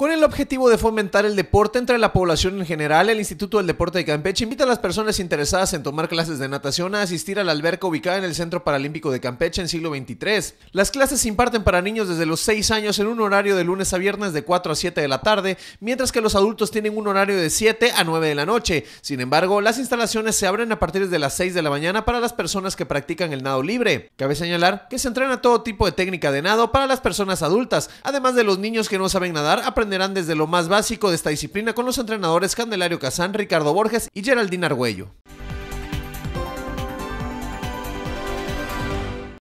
Con el objetivo de fomentar el deporte entre la población en general, el Instituto del Deporte de Campeche invita a las personas interesadas en tomar clases de natación a asistir al la alberca ubicada en el Centro Paralímpico de Campeche en siglo XXIII. Las clases se imparten para niños desde los 6 años en un horario de lunes a viernes de 4 a 7 de la tarde, mientras que los adultos tienen un horario de 7 a 9 de la noche. Sin embargo, las instalaciones se abren a partir de las 6 de la mañana para las personas que practican el nado libre. Cabe señalar que se entrena todo tipo de técnica de nado para las personas adultas, además de los niños que no saben nadar aprenden desde lo más básico de esta disciplina con los entrenadores Candelario Casán, Ricardo Borges y Geraldine Argüello.